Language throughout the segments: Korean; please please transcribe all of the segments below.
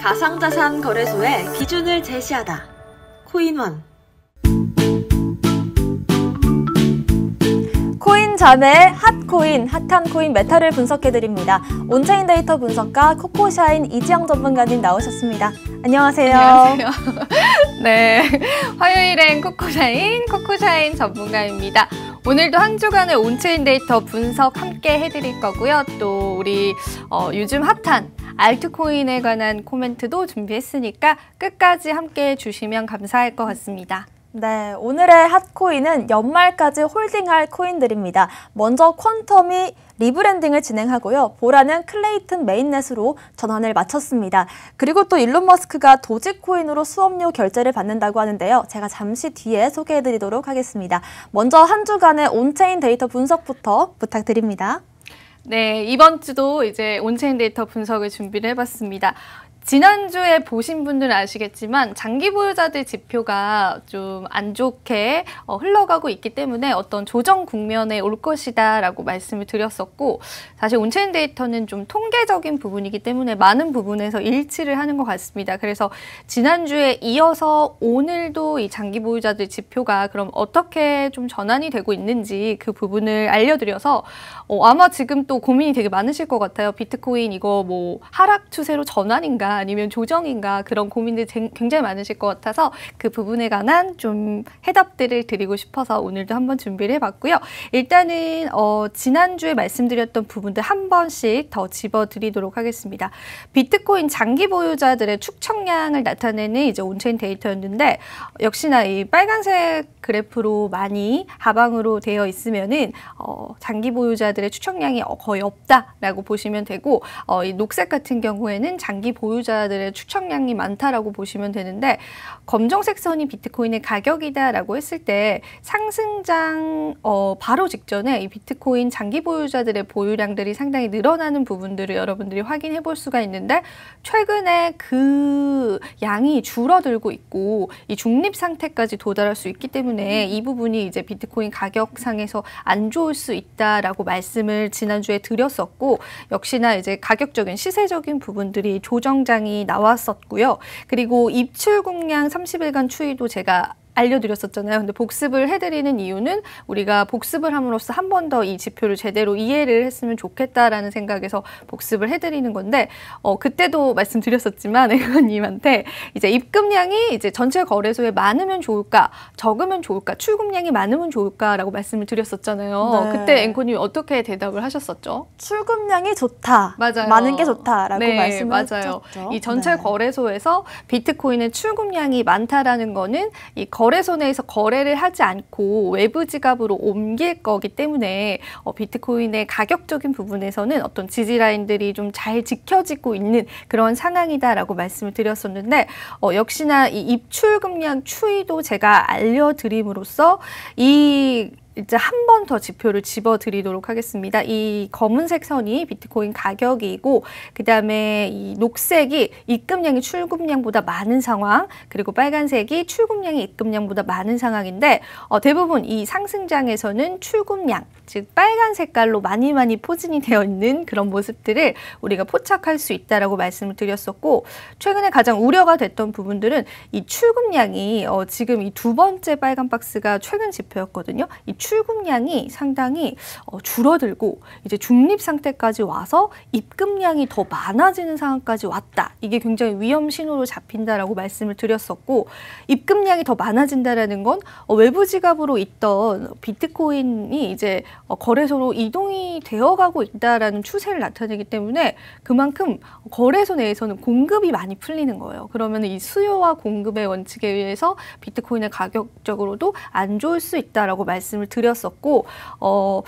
가상자산 거래소의 기준을 제시하다. 코인원 코인 자매의 핫코인, 핫한 코인 메타를 분석해드립니다. 온체인 데이터 분석가 코코샤인 이지영 전문가님 나오셨습니다. 안녕하세요. 안녕하세요. 네. 화요일엔 코코샤인, 코코샤인 전문가입니다. 오늘도 한 주간의 온체인 데이터 분석 함께 해드릴 거고요. 또 우리 어, 요즘 핫한 알트코인에 관한 코멘트도 준비했으니까 끝까지 함께 해주시면 감사할 것 같습니다. 네, 오늘의 핫코인은 연말까지 홀딩할 코인들입니다. 먼저 퀀텀이 리브랜딩을 진행하고요. 보라는 클레이튼 메인넷으로 전환을 마쳤습니다. 그리고 또 일론 머스크가 도지코인으로 수업료 결제를 받는다고 하는데요. 제가 잠시 뒤에 소개해드리도록 하겠습니다. 먼저 한 주간의 온체인 데이터 분석부터 부탁드립니다. 네, 이번 주도 이제 온체인 데이터 분석을 준비를 해봤습니다. 지난주에 보신 분들은 아시겠지만 장기 보유자들 지표가 좀 안 좋게 어, 흘러가고 있기 때문에 어떤 조정 국면에 올 것이다 라고 말씀을 드렸었고 사실 온체인 데이터는 좀 통계적인 부분이기 때문에 많은 부분에서 일치를 하는 것 같습니다. 그래서 지난주에 이어서 오늘도 이 장기 보유자들 지표가 그럼 어떻게 좀 전환이 되고 있는지 그 부분을 알려드려서 어, 아마 지금 또 고민이 되게 많으실 것 같아요. 비트코인 이거 뭐 하락 추세로 전환인가 아니면 조정인가 그런 고민들 굉장히 많으실 것 같아서 그 부분에 관한 좀 해답들을 드리고 싶어서 오늘도 한번 준비를 해봤고요. 일단은 어, 지난주에 말씀드렸던 부분들 한 번씩 더 집어드리도록 하겠습니다. 비트코인 장기 보유자들의 축청량을 나타내는 이제 온체인 데이터였는데 역시나 이 빨간색 그래프로 많이 하방으로 되어 있으면은 어, 장기 보유자들의 추청량이 어, 거의 없다라고 보시면 되고 어, 이 녹색 같은 경우에는 장기 보유 보유자들의 추천량이 많다라고 보시면 되는데 검정색 선이 비트코인의 가격이다라고 했을 때 상승장 어, 바로 직전에 이 비트코인 장기 보유자들의 보유량들이 상당히 늘어나는 부분들을 여러분들이 확인해 볼 수가 있는데 최근에 그 양이 줄어들고 있고 이 중립 상태까지 도달할 수 있기 때문에 이 부분이 이제 비트코인 가격상에서 안 좋을 수 있다라고 말씀을 지난주에 드렸었고 역시나 이제 가격적인 시세적인 부분들이 조정 굉장히 나왔었고요. 그리고 입출 공량 30일간 추이도 제가 알려드렸었잖아요. 근데 복습을 해드리는 이유는 우리가 복습을 함으로써 한 번 더 이 지표를 제대로 이해를 했으면 좋겠다라는 생각에서 복습을 해드리는 건데 어, 그때도 말씀드렸었지만 의원님한테 이제 입금량이 이제 전체 거래소에 많으면 좋을까, 적으면 좋을까, 출금량이 많으면 좋을까라고 말씀을 드렸었잖아요. 네. 그때 앵커님 어떻게 대답을 하셨었죠? 출금량이 좋다. 맞아요. 많은 게 좋다라고 네, 말씀을 맞아요. 하셨죠. 이 전체 네. 거래소에서 비트코인의 출금량이 많다라는 거는 이 거래 거래소 내에서 거래를 하지 않고 외부 지갑으로 옮길 거기 때문에 어, 비트코인의 가격적인 부분에서는 어떤 지지 라인들이 좀 잘 지켜지고 있는 그런 상황이다라고 말씀을 드렸었는데 어, 역시나 이 입출금량 추이도 제가 알려드림으로써 이 이제 한 번 더 지표를 집어드리도록 하겠습니다. 이 검은색 선이 비트코인 가격이고 그 다음에 이 녹색이 입금량이 출금량보다 많은 상황 그리고 빨간색이 출금량이 입금량보다 많은 상황인데 어, 대부분 이 상승장에서는 출금량 즉 빨간 색깔로 많이 많이 포진이 되어 있는 그런 모습들을 우리가 포착할 수 있다라고 말씀을 드렸었고 최근에 가장 우려가 됐던 부분들은 이 출금량이 어, 지금 이 두 번째 빨간 박스가 최근 지표였거든요. 이 출금량이 상당히 어, 줄어들고 이제 중립 상태까지 와서 입금량이 더 많아지는 상황까지 왔다. 이게 굉장히 위험 신호로 잡힌다라고 말씀을 드렸었고 입금량이 더 많아진다라는 건 어, 외부 지갑으로 있던 비트코인이 이제 어, 거래소로 이동이 되어가고 있다라는 추세를 나타내기 때문에 그만큼 거래소 내에서는 공급이 많이 풀리는 거예요. 그러면 이 수요와 공급의 원칙에 의해서 비트코인의 가격적으로도 안 좋을 수 있다라고 말씀을 드렸었고 어,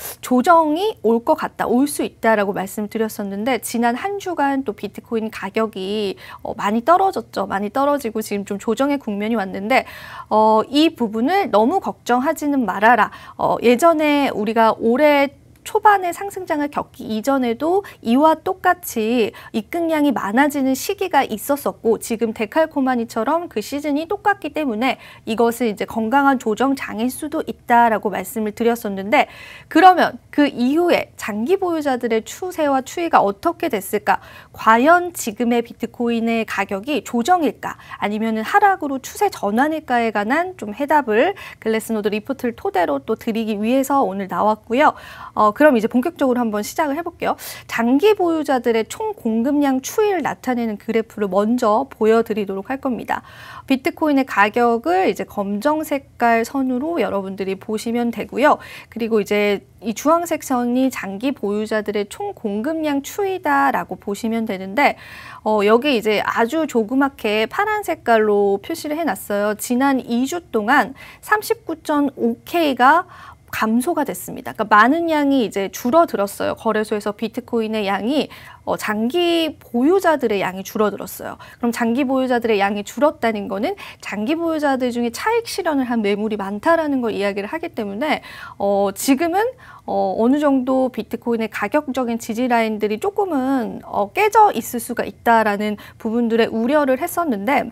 조정이 올 것 같다, 올 수 있다라고 말씀드렸었는데 지난 한 주간 또 비트코인 가격이 어, 많이 떨어졌죠. 많이 떨어지고 지금 좀 조정의 국면이 왔는데 어, 이 부분을 너무 걱정하지는 말아라. 어, 예전에 우리가 올해 초반에 상승장을 겪기 이전에도 이와 똑같이 입금량이 많아지는 시기가 있었었고 지금 데칼코마니처럼 그 시즌이 똑같기 때문에 이것은 이제 건강한 조정 장일 수도 있다라고 말씀을 드렸었는데 그러면 그 이후에 장기 보유자들의 추세와 추이가 어떻게 됐을까? 과연 지금의 비트코인의 가격이 조정일까? 아니면 하락으로 추세 전환일까에 관한 좀 해답을 글래스노드 리포트를 토대로 또 드리기 위해서 오늘 나왔고요. 어, 그럼 이제 본격적으로 한번 시작을 해볼게요. 장기 보유자들의 총 공급량 추이를 나타내는 그래프를 먼저 보여드리도록 할 겁니다. 비트코인의 가격을 이제 검정 색깔 선으로 여러분들이 보시면 되고요. 그리고 이제 이 주황색 선이 장기 보유자들의 총 공급량 추이다라고 보시면 되는데 어, 여기 이제 아주 조그맣게 파란 색깔로 표시를 해놨어요. 지난 2주 동안 39.5K가 감소가 됐습니다. 그러니까 많은 양이 이제 줄어들었어요. 거래소에서 비트코인의 양이 어, 장기 보유자들의 양이 줄어들었어요. 그럼 장기 보유자들의 양이 줄었다는 거는 장기 보유자들 중에 차익 실현을 한 매물이 많다라는 걸 이야기를 하기 때문에 어, 지금은 어, 어느 정도 비트코인의 가격적인 지지 라인들이 조금은 어, 깨져 있을 수가 있다라는 부분들의 우려를 했었는데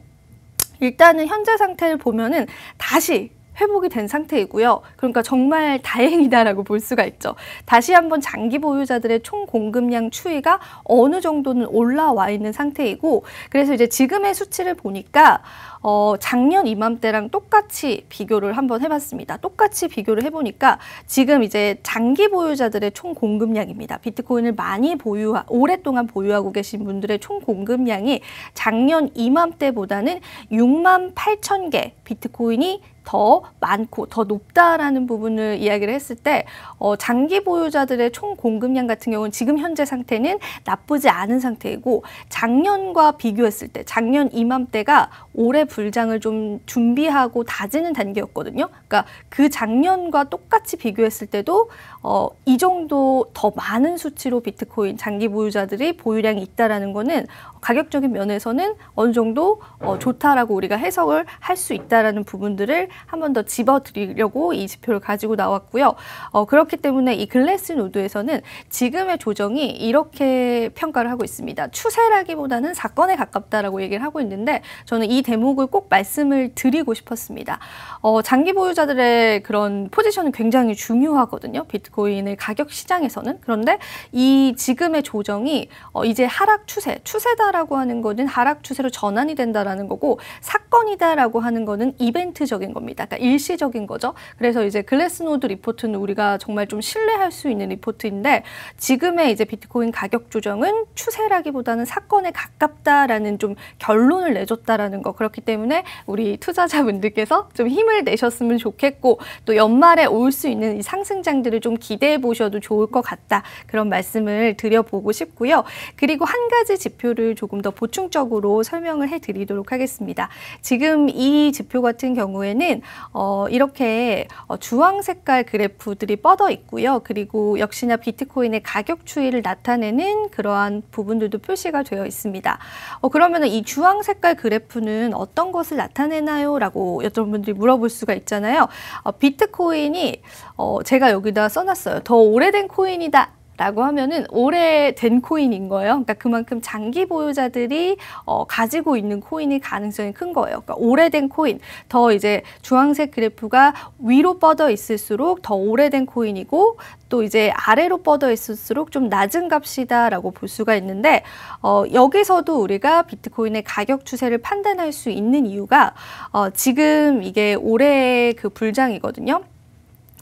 일단은 현재 상태를 보면은 다시 회복이 된 상태이고요. 그러니까 정말 다행이다라고 볼 수가 있죠. 다시 한번 장기 보유자들의 총 공급량 추이가 어느 정도는 올라와 있는 상태이고 그래서 이제 지금의 수치를 보니까 어, 작년 이맘때랑 똑같이 비교를 한번 해봤습니다. 똑같이 비교를 해보니까 지금 이제 장기 보유자들의 총 공급량입니다. 비트코인을 많이 보유, 하 오랫동안 보유하고 계신 분들의 총 공급량이 작년 이맘때보다는 6만 8천 개 비트코인이 더 많고 더 높다라는 부분을 이야기를 했을 때 어, 장기 보유자들의 총 공급량 같은 경우는 지금 현재 상태는 나쁘지 않은 상태이고 작년과 비교했을 때 작년 이맘때가 올해 불장을 좀 준비하고 다지는 단계였거든요. 그러니까 그 작년과 똑같이 비교했을 때도 어, 이 정도 더 많은 수치로 비트코인 장기 보유자들이 보유량이 있다라는 거는 가격적인 면에서는 어느 정도 어, 네. 좋다라고 우리가 해석을 할 수 있다라는 부분들을 한 번 더 집어드리려고 이 지표를 가지고 나왔고요. 어, 그렇기 때문에 이 글래스 노드에서는 지금의 조정이 이렇게 평가를 하고 있습니다. 추세라기보다는 사건에 가깝다라고 얘기를 하고 있는데 저는 이 대목을 꼭 말씀을 드리고 싶었습니다. 어, 장기 보유자들의 그런 포지션은 굉장히 중요하거든요. 비트코인의 가격 시장에서는. 그런데 이 지금의 조정이 어, 이제 하락 추세, 추세다라고 하는 거는 하락 추세로 전환이 된다라는 거고 사건이다라고 하는 거는 이벤트적인 겁니다. 그러니까 일시적인 거죠. 그래서 이제 글래스노드 리포트는 우리가 정말 좀 신뢰할 수 있는 리포트인데 지금의 이제 비트코인 가격 조정은 추세라기보다는 사건에 가깝다라는 좀 결론을 내줬다라는 거 어, 그렇기 때문에 우리 투자자분들께서 좀 힘을 내셨으면 좋겠고 또 연말에 올 수 있는 이 상승장들을 좀 기대해 보셔도 좋을 것 같다. 그런 말씀을 드려보고 싶고요. 그리고 한 가지 지표를 조금 더 보충적으로 설명을 해드리도록 하겠습니다. 지금 이 지표 같은 경우에는 어, 이렇게 어, 주황 색깔 그래프들이 뻗어 있고요. 그리고 역시나 비트코인의 가격 추이를 나타내는 그러한 부분들도 표시가 되어 있습니다. 어, 그러면 이 주황 색깔 그래프는 기준은 어떤 것을 나타내나요? 라고 여러분들이 물어볼 수가 있잖아요. 어, 비트코인이 어, 제가 여기다 써놨어요. 더 오래된 코인이다 라고 하면은 오래된 코인인 거예요. 그러니까 그만큼 장기 보유자들이 어, 가지고 있는 코인이 가능성이 큰 거예요. 그러니까 오래된 코인, 더 이제 주황색 그래프가 위로 뻗어 있을수록 더 오래된 코인이고 또 이제 아래로 뻗어 있을수록 좀 낮은 값이다라고 볼 수가 있는데 어, 여기서도 우리가 비트코인의 가격 추세를 판단할 수 있는 이유가 어, 지금 이게 올해의 그 불장이거든요.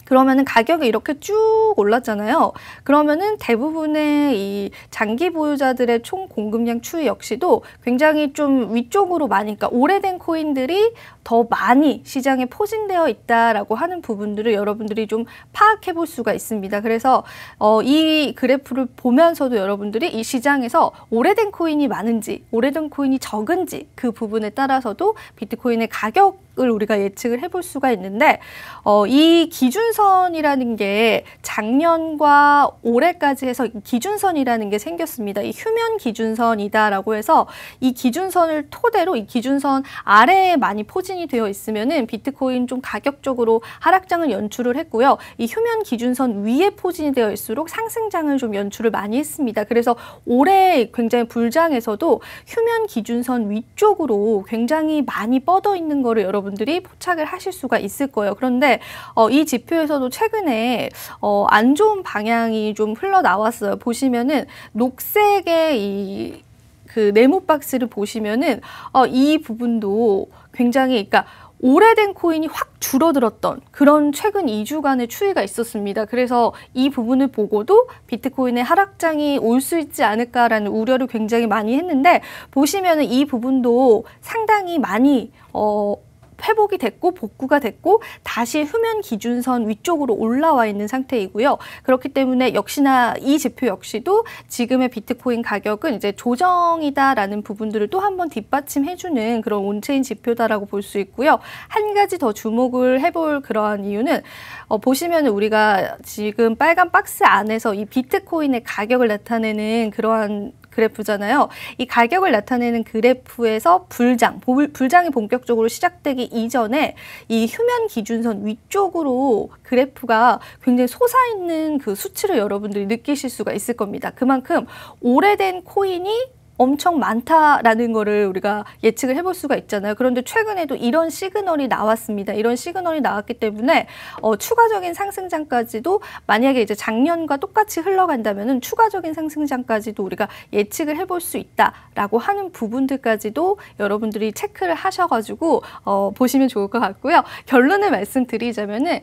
그러면은 가격이 이렇게 쭉 올랐잖아요. 그러면은 대부분의 이 장기 보유자들의 총 공급량 추이 역시도 굉장히 좀 위쪽으로 많이, 그러니까 오래된 코인들이 더 많이 시장에 포진되어 있다라고 하는 부분들을 여러분들이 좀 파악해 볼 수가 있습니다. 그래서 어, 이 그래프를 보면서도 여러분들이 이 시장에서 오래된 코인이 많은지, 오래된 코인이 적은지 그 부분에 따라서도 비트코인의 가격 시작을 우리가 예측을 해볼 수가 있는데 어, 이 기준선이라는 게 작년과 올해까지 해서 기준선이라는 게 생겼습니다. 이 휴면 기준선이다라고 해서 이 기준선을 토대로 이 기준선 아래에 많이 포진이 되어 있으면은 비트코인 좀 가격적으로 하락장을 연출을 했고요. 이 휴면 기준선 위에 포진이 되어 있을수록 상승장을 좀 연출을 많이 했습니다. 그래서 올해 굉장히 불장에서도 휴면 기준선 위쪽으로 굉장히 많이 뻗어 있는 거를 여러분 여러분들이 포착을 하실 수가 있을 거예요. 그런데 어, 이 지표에서도 최근에 어, 안 좋은 방향이 좀 흘러나왔어요. 보시면은 녹색의 이 그 네모 박스를 보시면은 어, 이 부분도 굉장히 그러니까 오래된 코인이 확 줄어들었던 그런 최근 2주간의 추이가 있었습니다. 그래서 이 부분을 보고도 비트코인의 하락장이 올 수 있지 않을까라는 우려를 굉장히 많이 했는데 보시면은 이 부분도 상당히 많이 어, 회복이 됐고 복구가 됐고 다시 후면 기준선 위쪽으로 올라와 있는 상태이고요. 그렇기 때문에 역시나 이 지표 역시도 지금의 비트코인 가격은 이제 조정이다라는 부분들을 또 한번 뒷받침해주는 그런 온체인 지표다라고 볼 수 있고요. 한 가지 더 주목을 해볼 그러한 이유는 어, 보시면 우리가 지금 빨간 박스 안에서 이 비트코인의 가격을 나타내는 그러한 그래프잖아요. 이 가격을 나타내는 그래프에서 불장, 불장이 본격적으로 시작되기 이전에 이 휴면 기준선 위쪽으로 그래프가 굉장히 솟아있는 그 수치를 여러분들이 느끼실 수가 있을 겁니다. 그만큼 오래된 코인이 엄청 많다라는 거를 우리가 예측을 해볼 수가 있잖아요. 그런데 최근에도 이런 시그널이 나왔습니다. 이런 시그널이 나왔기 때문에 어, 추가적인 상승장까지도 만약에 이제 작년과 똑같이 흘러간다면은 추가적인 상승장까지도 우리가 예측을 해볼 수 있다라고 하는 부분들까지도 여러분들이 체크를 하셔가지고 어, 보시면 좋을 것 같고요. 결론을 말씀드리자면은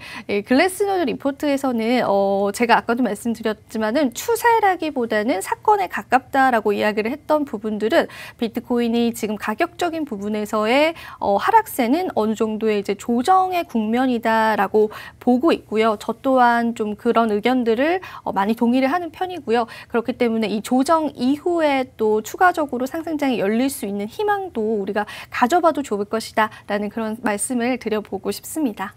글래스노드 리포트에서는 어, 제가 아까도 말씀드렸지만은 추세라기보다는 사건에 가깝다라고 이야기를 했던 부분들은 비트코인이 지금 가격적인 부분에서의 어, 하락세는 어느 정도의 이제 조정의 국면이다라고 보고 있고요. 저 또한 좀 그런 의견들을 어, 많이 동의를 하는 편이고요. 그렇기 때문에 이 조정 이후에 또 추가적으로 상승장이 열릴 수 있는 희망도 우리가 가져봐도 좋을 것이다라는 그런 말씀을 드려보고 싶습니다.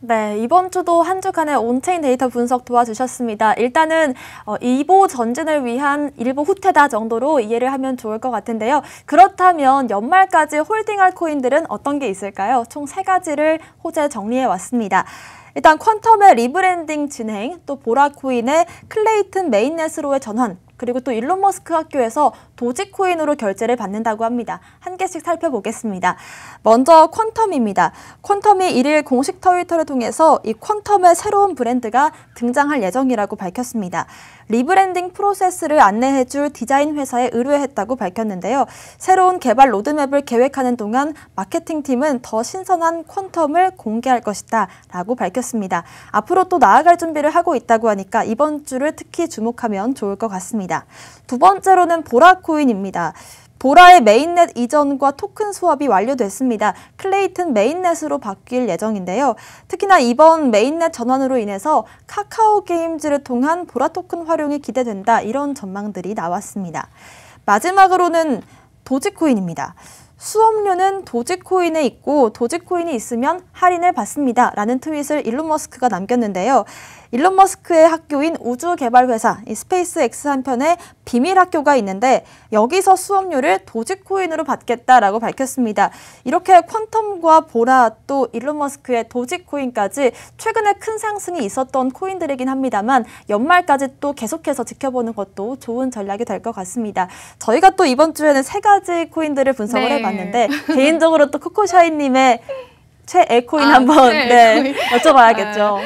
네, 이번 주도 한 주간의 온체인 데이터 분석 도와주셨습니다. 일단은 어, 일보 전진을 위한 일보 후퇴다 정도로 이해를 하면 좋을 것 같은데요. 그렇다면 연말까지 홀딩할 코인들은 어떤 게 있을까요? 총 세가지를 호재 정리해 왔습니다. 일단 퀀텀의 리브랜딩 진행, 또 보라코인의 클레이튼 메인넷으로의 전환, 그리고 또 일론 머스크 학교에서 도지코인으로 결제를 받는다고 합니다. 한 개씩 살펴보겠습니다. 먼저 퀀텀입니다. 퀀텀이 1일 공식 트위터를 통해서 이 퀀텀의 새로운 브랜드가 등장할 예정이라고 밝혔습니다. 리브랜딩 프로세스를 안내해줄 디자인 회사에 의뢰했다고 밝혔는데요. 새로운 개발 로드맵을 계획하는 동안 마케팅팀은 더 신선한 퀀텀을 공개할 것이다 라고 밝혔습니다. 앞으로 또 나아갈 준비를 하고 있다고 하니까 이번 주를 특히 주목하면 좋을 것 같습니다. 있습니다. 두 번째로는 보라코인입니다. 보라의 메인넷 이전과 토큰 수업이 완료됐습니다. 클레이튼 메인넷으로 바뀔 예정인데요. 특히나 이번 메인넷 전환으로 인해서 카카오 게임즈를 통한 보라 토큰 활용이 기대된다 이런 전망들이 나왔습니다. 마지막으로는 도지코인입니다. 수업료는 도지코인에 있고 도지코인이 있으면 할인을 받습니다. 라는 트윗을 일론 머스크가 남겼는데요. 일론 머스크의 학교인 우주개발회사 스페이스X 한편에 비밀 학교가 있는데 여기서 수업료를 도지코인으로 받겠다라고 밝혔습니다. 이렇게 퀀텀과 보라 또 일론 머스크의 도지코인까지 최근에 큰 상승이 있었던 코인들이긴 합니다만 연말까지 또 계속해서 지켜보는 것도 좋은 전략이 될 것 같습니다. 저희가 또 이번 주에는 세 가지 코인들을 분석을 네. 해봤는데 개인적으로 또 코코샤이님의 최에코인 아, 한번 최 네, 여쭤봐야겠죠. 아,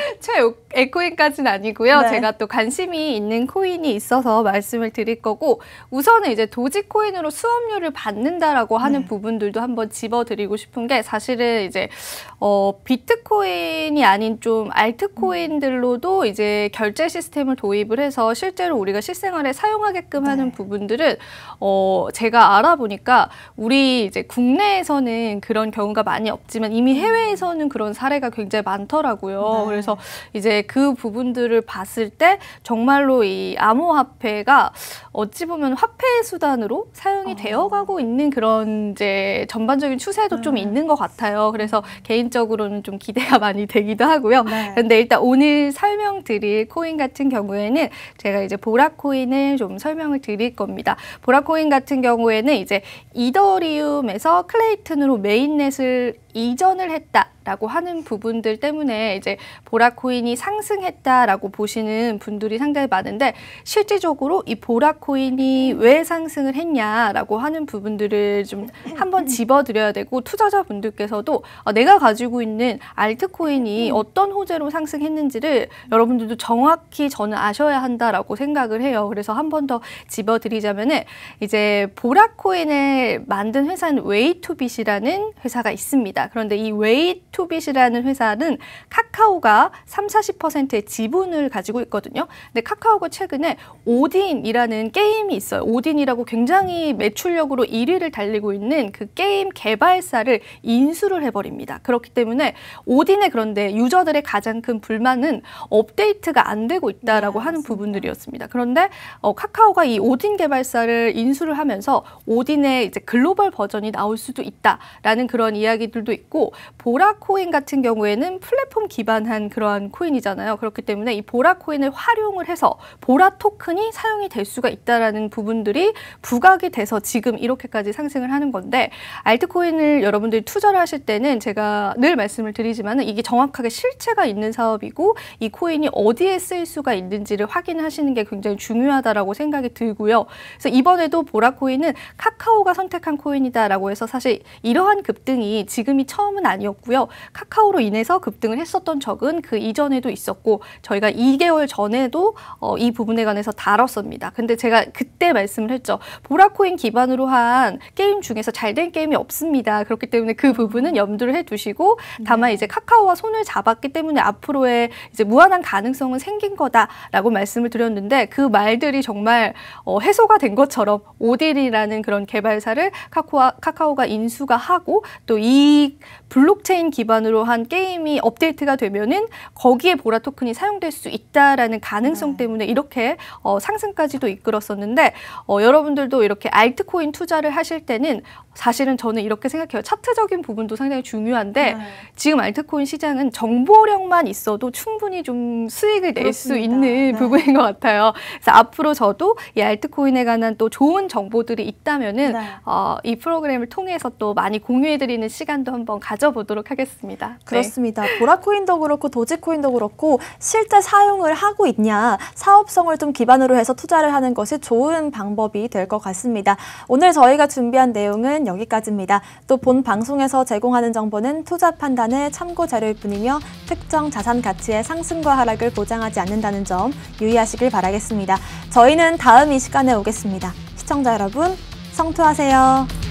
최애코인까지는 아니고요. 네. 제가 또 관심이 있는 코인이 있어서 말씀을 드릴 거고 우선은 이제 도지코인으로 수업료를 받는다라고 하는 네. 부분들도 한번 집어드리고 싶은 게 사실은 이제 어, 비트코인이 아닌 좀 알트코인들로도 이제 결제 시스템을 도입을 해서 실제로 우리가 실생활에 사용하게끔 하는 네. 부분들은 어, 제가 알아보니까 우리 이제 국내에서는 그런 경우가 많이 없지만 이미 해외 음. 해외에서는 그런 사례가 굉장히 많더라고요. 네. 그래서 이제 그 부분들을 봤을 때 정말로 이 암호화폐가 어찌 보면 화폐 수단으로 사용이 어. 되어가고 있는 그런 이제 전반적인 추세도 음. 좀 있는 것 같아요. 그래서 개인적으로는 좀 기대가 많이 되기도 하고요. 네. 런데 일단 오늘 설명드릴 코인 같은 경우에는 제가 이제 보라코인을 좀 설명을 드릴 겁니다. 보라코인 같은 경우에는 이제 이더리움에서 클레이튼으로 메인넷을 이전을 했った 라고 하는 부분들 때문에 이제 보라 코인이 상승했다라고 보시는 분들이 상당히 많은데 실제적으로이 보라 코인이 왜 상승을 했냐라고 하는 부분들을 좀 한번 집어드려야 되고 투자자분들께서도 아, 내가 가지고 있는 알트코인이 음. 어떤 호재로 상승했는지를 여러분들도 정확히 저는 아셔야 한다라고 생각을 해요. 그래서 한번더 집어드리자면은 이제 보라 코인을 만든 회사는 웨이투빗이라는 회사가 있습니다. 그런데 이 웨이 투빗이라는 회사는 카카오가 3, 0 40%의 지분을 가지고 있거든요. 근데 카카오가 최근에 오딘이라는 게임이 있어요. 오딘이라고 굉장히 매출력으로 1위를 달리고 있는 그 게임 개발사를 인수를 해버립니다. 그렇기 때문에 오딘의 그런데 유저들의 가장 큰 불만은 업데이트가 안 되고 있다라고 네, 하는 부분들이었습니다. 그런데 어, 카카오가 이 오딘 개발사를 인수를 하면서 오딘의 이제 글로벌 버전이 나올 수도 있다라는 그런 이야기들도 있고 보라 보라코인 같은 경우에는 플랫폼 기반한 그러한 코인이잖아요. 그렇기 때문에 이 보라코인을 활용을 해서 보라 토큰이 사용이 될 수가 있다라는 부분들이 부각이 돼서 지금 이렇게까지 상승을 하는 건데 알트코인을 여러분들이 투자를 하실 때는 제가 늘 말씀을 드리지만 이게 정확하게 실체가 있는 사업이고 이 코인이 어디에 쓰일 수가 있는지를 확인하시는 게 굉장히 중요하다라고 생각이 들고요. 그래서 이번에도 보라코인은 카카오가 선택한 코인이다라고 해서 사실 이러한 급등이 지금이 처음은 아니었고요. 카카오로 인해서 급등을 했었던 적은 그 이전에도 있었고 저희가 2개월 전에도 어, 이 부분에 관해서 다뤘습니다. 근데 제가 그때 말씀을 했죠. 보라코인 기반으로 한 게임 중에서 잘 된 게임이 없습니다. 그렇기 때문에 그 부분은 염두를 해두시고 네. 다만 이제 카카오와 손을 잡았기 때문에 앞으로의 이제 무한한 가능성은 생긴 거다라고 말씀을 드렸는데 그 말들이 정말 어, 해소가 된 것처럼 오딜이라는 그런 개발사를 카카오, 카카오가 인수가 하고 또 이 블록체인 기 기반으로 한 게임이 업데이트가 되면은 거기에 보라 토큰이 사용될 수 있다라는 가능성 네. 때문에 이렇게 어, 상승까지도 이끌었었는데 어, 여러분들도 이렇게 알트코인 투자를 하실 때는 사실은 저는 이렇게 생각해요. 차트적인 부분도 상당히 중요한데 네. 지금 알트코인 시장은 정보력만 있어도 충분히 좀 수익을 낼 수 있는 네. 부분인 것 같아요. 그래서 앞으로 저도 이 알트코인에 관한 또 좋은 정보들이 있다면은 네. 어, 이 프로그램을 통해서 또 많이 공유해드리는 시간도 한번 가져보도록 하겠습니다. 하겠습니다. 네. 그렇습니다. 네. 보라코인도 그렇고 도지코인도 그렇고 실제 사용을 하고 있냐 사업성을 좀 기반으로 해서 투자를 하는 것이 좋은 방법이 될 것 같습니다. 오늘 저희가 준비한 내용은 여기까지입니다. 또 본 방송에서 제공하는 정보는 투자 판단의 참고 자료일 뿐이며 특정 자산 가치의 상승과 하락을 보장하지 않는다는 점 유의하시길 바라겠습니다. 저희는 다음 이 시간에 오겠습니다. 시청자 여러분 성투하세요.